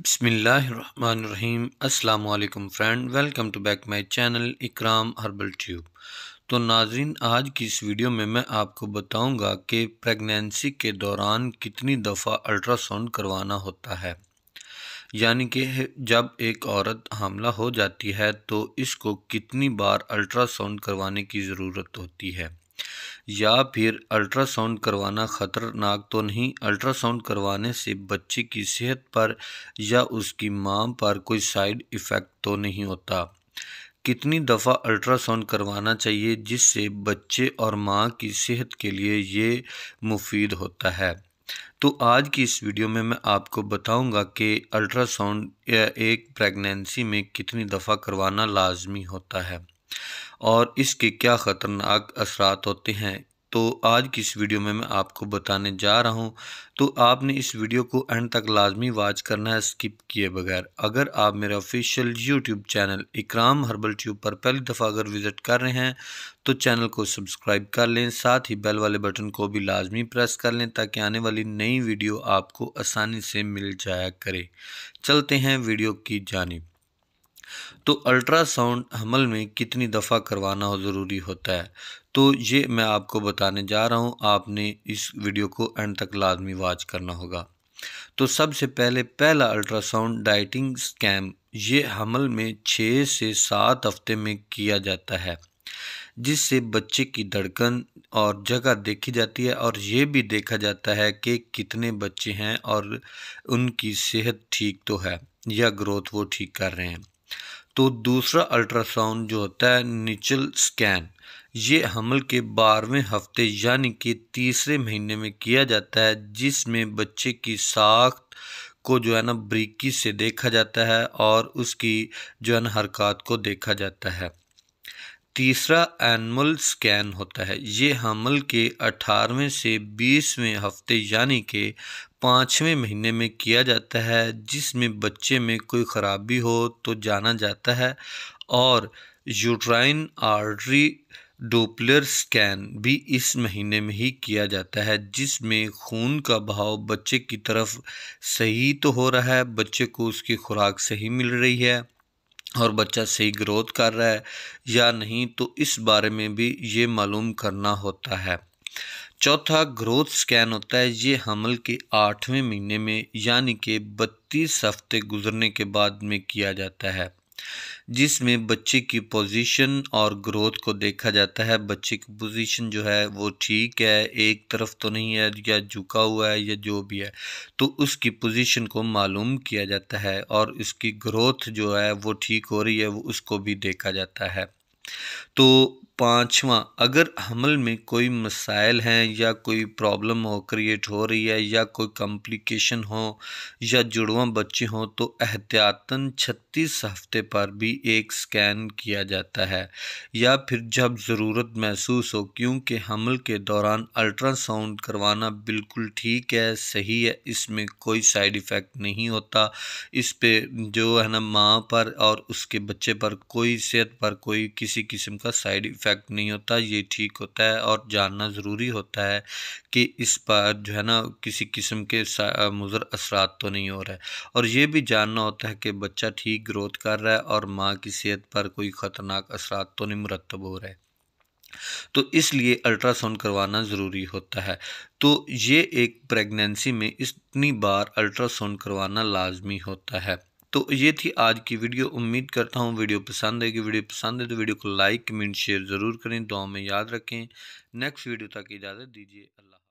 बसमीम् अल्लाम friend welcome to back my channel Ikram herbal tube तो नाजरीन आज की इस वीडियो में मैं आपको बताऊंगा कि प्रेगनेंसी के दौरान कितनी दफ़ा अल्ट्रासाउंड करवाना होता है यानी कि जब एक औरत हमला हो जाती है तो इसको कितनी बार अल्ट्रासाउंड करवाने की ज़रूरत होती है या फिर अल्ट्रासाउंड करवाना खतरनाक तो नहीं अल्ट्रासाउंड करवाने से बच्चे की सेहत पर या उसकी माँ पर कोई साइड इफ़ेक्ट तो नहीं होता कितनी दफ़ा अल्ट्रासाउंड करवाना चाहिए जिससे बच्चे और माँ की सेहत के लिए ये मुफीद होता है तो आज की इस वीडियो में मैं आपको बताऊंगा कि अल्ट्रासाउंड एक प्रेगनेंसी में कितनी दफ़ा करवाना लाजमी होता है और इसके क्या ख़तरनाक असरात होते हैं तो आज की इस वीडियो में मैं आपको बताने जा रहा हूं तो आपने इस वीडियो को एंड तक लाजमी वाच करना है स्किप किए बगैर अगर आप मेरा official YouTube channel Ikram herbal tube पर पहली दफ़ा अगर विज़िट कर रहे हैं तो चैनल को सब्सक्राइब कर लें साथ ही बेल वाले बटन को भी लाजमी प्रेस कर लें ताकि आने वाली नई वीडियो आपको आसानी से मिल जाया करे चलते हैं वीडियो की जानब तो अल्ट्रासाउंड हमल में कितनी दफ़ा करवाना हो ज़रूरी होता है तो ये मैं आपको बताने जा रहा हूँ आपने इस वीडियो को एंड तक लाजमी वाच करना होगा तो सबसे पहले पहला अल्ट्रासाउंड डाइटिंग स्कैम ये हमल में छः से सात हफ्ते में किया जाता है जिससे बच्चे की धड़कन और जगह देखी जाती है और ये भी देखा जाता है कि कितने बच्चे हैं और उनकी सेहत ठीक तो है या ग्रोथ वो ठीक कर रहे हैं तो दूसरा अल्ट्रासाउंड जो होता है निचल स्कैन ये हमल के बारहवें हफ्ते यानी कि तीसरे महीने में किया जाता है जिसमें बच्चे की साख को जो है ना बरीकी से देखा जाता है और उसकी जो है ना हरकत को देखा जाता है तीसरा एनमल स्कैन होता है ये हमल के 18वें से 20वें हफ्ते यानी के पाँचवें महीने में किया जाता है जिसमें बच्चे में कोई ख़राबी हो तो जाना जाता है और यूट्राइन आर्टरी डोपलर स्कैन भी इस महीने में ही किया जाता है जिसमें खून का बहाव बच्चे की तरफ सही तो हो रहा है बच्चे को उसकी खुराक सही मिल रही है और बच्चा सही ग्रोथ कर रहा है या नहीं तो इस बारे में भी ये मालूम करना होता है चौथा ग्रोथ स्कैन होता है ये हमल के आठवें महीने में यानी कि बत्तीस हफ्ते गुजरने के बाद में किया जाता है जिसमें बच्चे की पोजीशन और ग्रोथ को देखा जाता है बच्चे की पोजीशन जो है वो ठीक है एक तरफ तो नहीं है या झुका हुआ है या जो भी है तो उसकी पोजीशन को मालूम किया जाता है और उसकी ग्रोथ जो है वो ठीक हो रही है वो उसको भी देखा जाता है तो पाँचवा अगर हमल में कोई मसाइल हैं या कोई प्रॉब्लम हो क्रिएट हो रही है या कोई कॉम्प्लिकेशन हो या जुड़वा बच्चे हों तो एहतियातन छत्तीस हफ्ते पर भी एक स्कैन किया जाता है या फिर जब ज़रूरत महसूस हो क्योंकि हमल के दौरान अल्ट्रासाउंड करवाना बिल्कुल ठीक है सही है इसमें कोई साइड इफ़ेक्ट नहीं होता इस पर जो है ना माँ पर और उसके बच्चे पर कोई सेहत पर कोई किसी किस्म का साइड इफ़ेक्ट इफेक्ट नहीं होता ये ठीक होता है और जानना ज़रूरी होता है कि इस पर जो है ना किसी किस्म के मुज़र असरात तो नहीं हो रहा है और ये भी जानना होता है कि बच्चा ठीक ग्रोथ कर रहा है और माँ की सेहत पर कोई ख़तरनाक असरात तो नहीं मुरतब हो रहा है तो इसलिए अल्ट्रासाउंड करवाना ज़रूरी होता है तो ये एक प्रेगनेंसी में इतनी बार अल्ट्रासाउंड करवाना लाजमी होता है तो ये थी आज की वीडियो उम्मीद करता हूँ वीडियो पसंद आएगी वीडियो पसंद है तो वीडियो को लाइक कमेंट शेयर ज़रूर करें दुआ में याद रखें नेक्स्ट वीडियो तक इजाज़त दीजिए अल्लाह